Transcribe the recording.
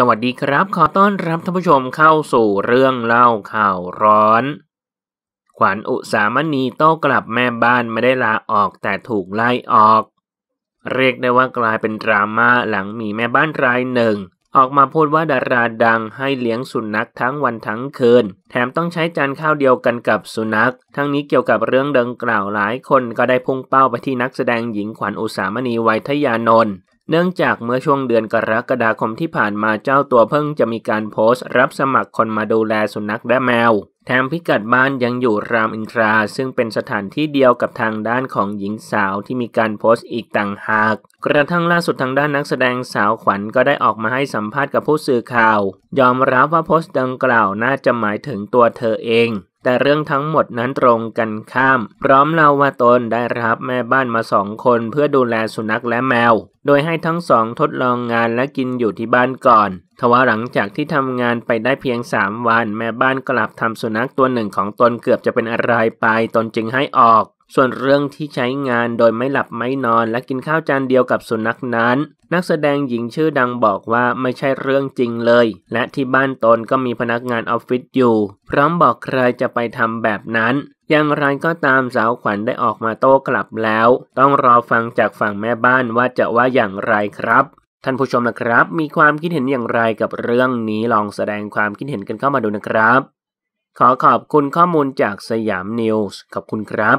สวัสดีครับขอต้อนรับท่านผู้ชมเข้าสู่เรื่องเล่าข่าวร้อน ขวัญอุสามณีโต้กลับแม่บ้านไม่ได้ลาออกแต่ถูกไล่ออก เรียกได้ว่ากลายเป็นดราม่าหลังมีแม่บ้านรายหนึ่ง ออกมาพูดว่าดาราดังให้เลี้ยงสุนัขทั้งวันทั้งคืน แถมต้องใช้จานข้าวเดียวกันกับสุนัขทั้งนี้เกี่ยวกับเรื่องดังกล่าวหลายคนก็ได้พุ่งเป้าไปที่นักแสดงหญิงขวัญอุสามณีไวยทยานนท์เนื่องจากเมื่อช่วงเดือนกรกฎาคมที่ผ่านมาเจ้าตัวเพิ่งจะมีการโพสต์รับสมัครคนมาดูแลสุนัขและแมวแถมพิกัดบ้านยังอยู่รามอินทราซึ่งเป็นสถานที่เดียวกับทางด้านของหญิงสาวที่มีการโพสต์อีกต่างหาก กระทั่งล่าสุดทางด้านนักแสดงสาวขวัญก็ได้ออกมาให้สัมภาษณ์กับผู้สื่อข่าว ยอมรับว่าโพสต์ดังกล่าวน่าจะหมายถึงตัวเธอเองแต่เรื่องทั้งหมดนั้นตรงกันข้าม พร้อมเล่าว่าตนได้รับแม่บ้านมาสองคนเพื่อดูแลสุนัขและแมว โดยให้ทั้งสองทดลองงานและกินอยู่ที่บ้านก่อน ทว่าหลังจากที่ทำงานไปได้เพียงสามวัน แม่บ้านกลับทำสุนัขตัวหนึ่งของตนเกือบจะเป็นอะไรไป ตนจึงให้ออกส่วนเรื่องที่ใช้งานโดยไม่หลับไม่นอนและกินข้าวจานเดียวกับสุนัขนั้น นักแสดงหญิงชื่อดังบอกว่าไม่ใช่เรื่องจริงเลย และที่บ้านตนก็มีพนักงานออฟฟิศอยู่ พร้อมบอกใครจะไปทำแบบนั้น อย่างไรก็ตามสาวขวัญได้ออกมาโต้กลับแล้ว ต้องรอฟังจากฝั่งแม่บ้านว่าจะว่าอย่างไรครับท่านผู้ชมนะครับ มีความคิดเห็นอย่างไรกับเรื่องนี้ลองแสดงความคิดเห็นกันเข้ามาดูนะครับ ขอขอบคุณข้อมูลจากสยามนิวส์ขอบคุณครับ